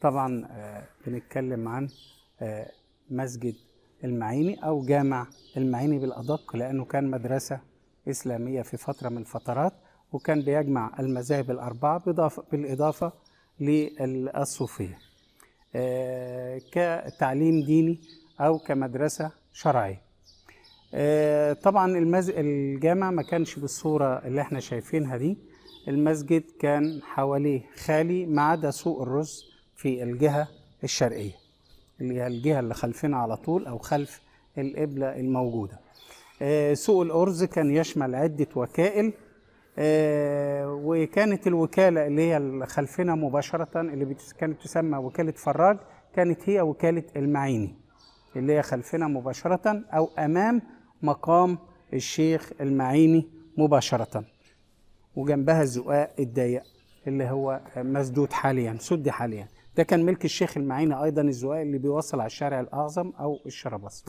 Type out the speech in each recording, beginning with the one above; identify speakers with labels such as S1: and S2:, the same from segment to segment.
S1: طبعا آه، بنتكلم عن آه، مسجد المعيني أو جامع المعيني بالأدق لأنه كان مدرسة إسلامية في فترة من الفترات وكان بيجمع المذاهب الأربعة بالإضافة للصوفية آه، كتعليم ديني أو كمدرسة شرعية طبعا الجامع ما كانش بالصورة اللي احنا شايفينها دي المسجد كان حواليه خالي ما عدا سوق الرز في الجهة الشرقية اللي هي الجهة اللي خلفنا على طول أو خلف القبلة الموجودة آه، سوق الأرز كان يشمل عدة وكائل آه، وكانت الوكالة اللي هي خلفنا مباشرة اللي كانت تسمى وكالة فراج كانت هي وكالة المعيني اللي هي خلفنا مباشرة أو أمام مقام الشيخ المعيني مباشرة وجنبها الزقاق الضيق اللي هو مسدود حاليا سد حاليا ده كان ملك الشيخ المعيني ايضا الزقاق اللي بيوصل على الشارع الاعظم او الشربص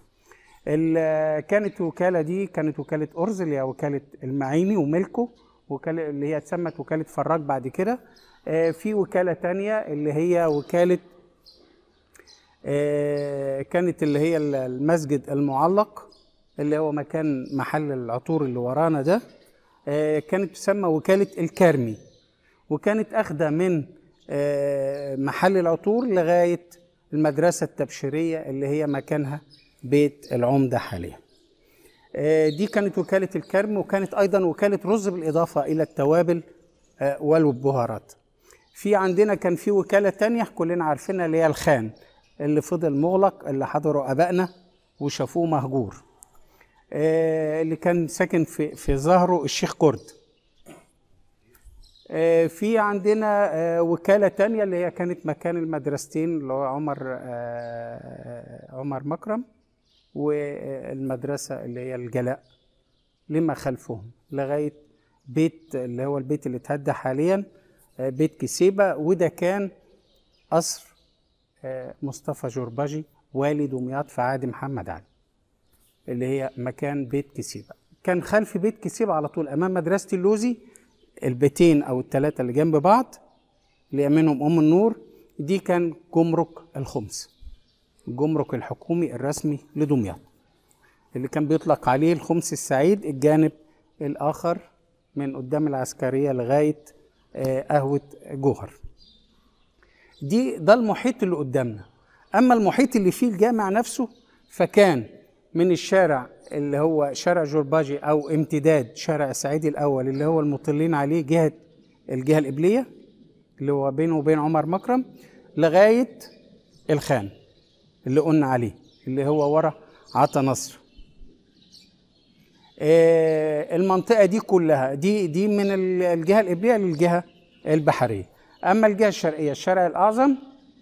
S1: كانت الوكاله دي كانت وكاله ارز اللي هي وكاله المعيني وملكه وكاله اللي هي اتسمت وكاله فراج بعد كده آه، في وكاله تانية اللي هي وكاله آه، كانت اللي هي المسجد المعلق اللي هو مكان محل العطور اللي ورانا ده آه، كانت تسمى وكاله الكرمي وكانت اخده من محل العطور لغاية المدرسة التبشيرية اللي هي مكانها بيت العمدة حاليا آه، دي كانت وكالة الكرم وكانت أيضا وكالة رز بالإضافة إلى التوابل آه، والبهارات في عندنا كان في وكالة تانية كلنا عارفينها اللي هي الخان اللي فضل مغلق اللي حضروا أبائنا وشافوه مهجور آه، اللي كان ساكن في في ظهره الشيخ كرد آه، في عندنا آه، وكاله تانية اللي هي كانت مكان المدرستين اللي هو عمر آه، عمر مكرم والمدرسه اللي هي الجلاء لما خلفهم لغايه بيت اللي هو البيت اللي اتهدى حاليا بيت كسيبه وده كان قصر مصطفى جربجي والد دمياط في عهد محمد علي اللي هي مكان بيت كسيبه كان خلف بيت كسيبه على طول امام مدرسه اللوزي البيتين او الثلاثه اللي جنب بعض اللي يامنهم ام النور دي كان جمرك الخمس الجمرك الحكومي الرسمي لدمياط اللي كان بيطلق عليه الخمس السعيد الجانب الاخر من قدام العسكريه لغايه آه، قهوه جوهر دي ده المحيط اللي قدامنا اما المحيط اللي فيه الجامع نفسه فكان من الشارع اللي هو شارع جورباجي او امتداد شارع السعيدي الاول اللي هو المطلين عليه جهه الجهه القبليه اللي هو بينه وبين عمر مكرم لغايه الخان اللي قلنا عليه اللي هو ورا عطا نصر آه، المنطقه دي كلها دي دي من الجهه القبليه للجهه البحريه اما الجهه الشرقيه الشارع الاعظم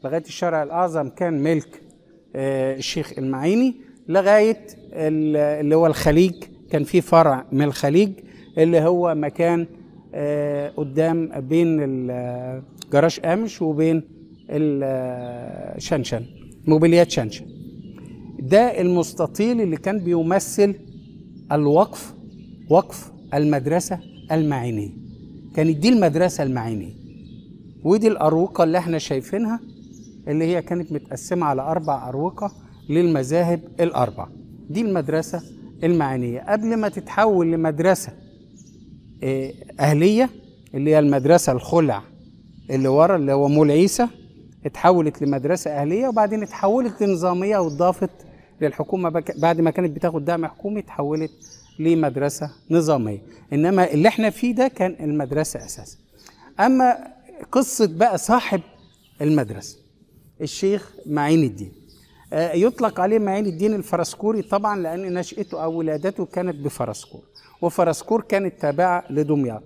S1: لغايه الشارع الاعظم كان ملك آه، الشيخ المعيني لغايه اللي هو الخليج كان في فرع من الخليج اللي هو مكان آه، قدام بين جراج امش وبين آه، شنشن موبيليات شنشن ده المستطيل اللي كان بيمثل الوقف وقف المدرسه المعينيه كانت دي المدرسه المعينيه ودي الاروقه اللي احنا شايفينها اللي هي كانت متقسمه على اربع اروقه للمذاهب الأربع دي المدرسة المعنية قبل ما تتحول لمدرسة آه، أهلية اللي هي المدرسة الخلع اللي ورا اللي هو مول عيسى اتحولت لمدرسة أهلية وبعدين اتحولت لنظامية واتضافت للحكومة بعد ما كانت بتاخد دعم حكومي اتحولت لمدرسة نظامية إنما اللي احنا فيه ده كان المدرسة أساسا أما قصة بقى صاحب المدرسة الشيخ معين الدين آه، يطلق عليه معين الدين الفرسكوري طبعا لأن نشأته أو ولادته كانت بفرسكور وفرسكور كانت تابعة لدمياط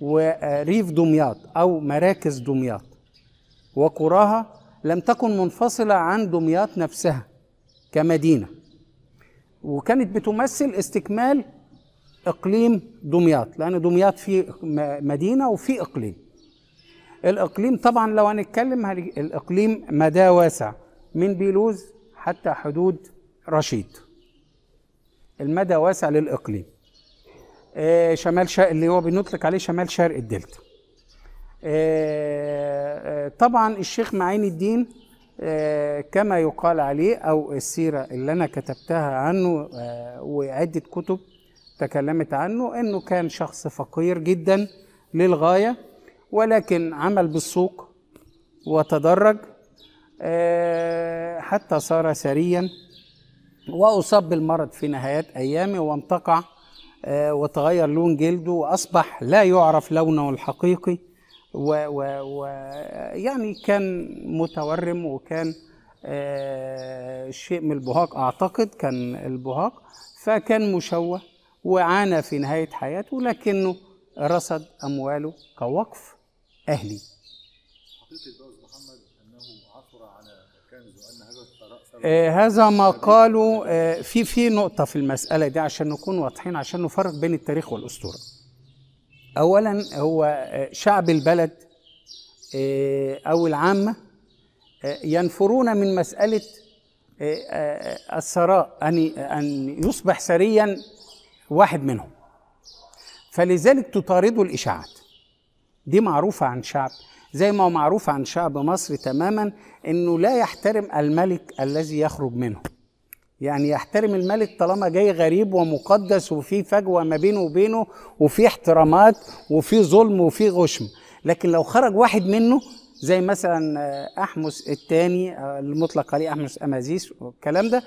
S1: وريف دمياط أو مراكز دمياط وقراها لم تكن منفصلة عن دمياط نفسها كمدينة وكانت بتمثل استكمال إقليم دمياط لأن دمياط في مدينة وفي إقليم الإقليم طبعا لو هنتكلم الإقليم مدى واسع من بيلوز حتى حدود رشيد المدى واسع للإقليم آه، شمال شرق اللي هو بنطلق عليه شمال شرق الدلتا آه، آه، طبعا الشيخ معين الدين كما يقال عليه أو السيرة اللي أنا كتبتها عنه وعدة كتب تكلمت عنه أنه كان شخص فقير جدا للغاية ولكن عمل بالسوق وتدرج حتى صار سريا وأصاب بالمرض في نهايات أيامه وانتقع آه، وتغير لون جلده وأصبح لا يعرف لونه الحقيقي و, و, و يعني كان متورم وكان آه، شيء من البهاق أعتقد كان البهاق فكان مشوه وعانى في نهاية حياته لكنه رصد أمواله كوقف أهلي آه هذا ما قالوا آه في في نقطه في المساله دي عشان نكون واضحين عشان نفرق بين التاريخ والاسطوره اولا هو آه، شعب البلد آه او العامه آه، ينفرون من مساله آه، الثراء ان ان يصبح ثريا واحد منهم فلذلك تطاردوا الاشاعات دي معروفه عن شعب زي ما هو معروف عن شعب مصر تماما انه لا يحترم الملك الذي يخرج منه يعني يحترم الملك طالما جاي غريب ومقدس وفي فجوه ما بينه وبينه وفي احترامات وفي ظلم وفي غشم لكن لو خرج واحد منه زي مثلا احمس الثاني المطلق عليه احمس امازيس والكلام ده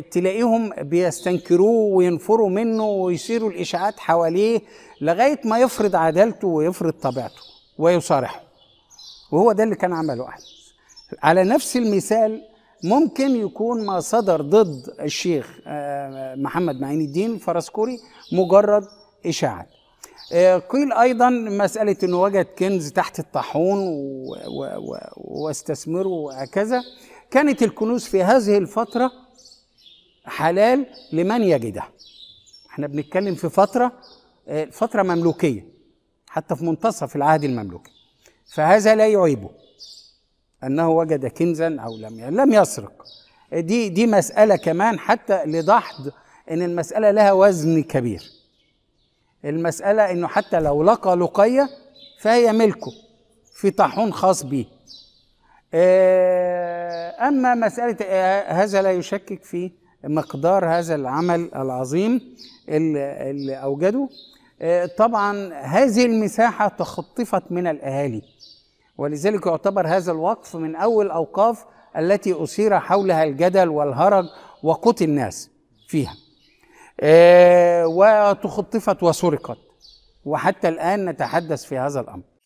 S1: تلاقيهم بيستنكروه وينفروا منه ويصيروا الاشاعات حواليه لغايه ما يفرض عدالته ويفرض طبيعته ويصارحه وهو ده اللي كان عمله احمد على نفس المثال ممكن يكون ما صدر ضد الشيخ آه، محمد معين الدين الفرسكوري مجرد اشاعه آه، قيل ايضا مساله انه وجد كنز تحت الطاحون واستثمره وهكذا كانت الكنوز في هذه الفتره حلال لمن يجدها احنا بنتكلم في فتره آه، فتره مملوكيه حتى في منتصف العهد المملوكي فهذا لا يعيبه أنه وجد كنزا أو لم لم يسرق دي دي مسألة كمان حتى لدحض إن المسألة لها وزن كبير المسألة إنه حتى لو لقى لقية فهي ملكه في طاحون خاص به آه، أما مسألة آه، هذا لا يشكك في مقدار هذا العمل العظيم اللي أوجده آه، طبعا هذه المساحة تخطفت من الأهالي ولذلك يعتبر هذا الوقف من أول الأوقاف التي أثير حولها الجدل والهرج وقتل الناس فيها آه، وتخطفت وسرقت وحتى الآن نتحدث في هذا الأمر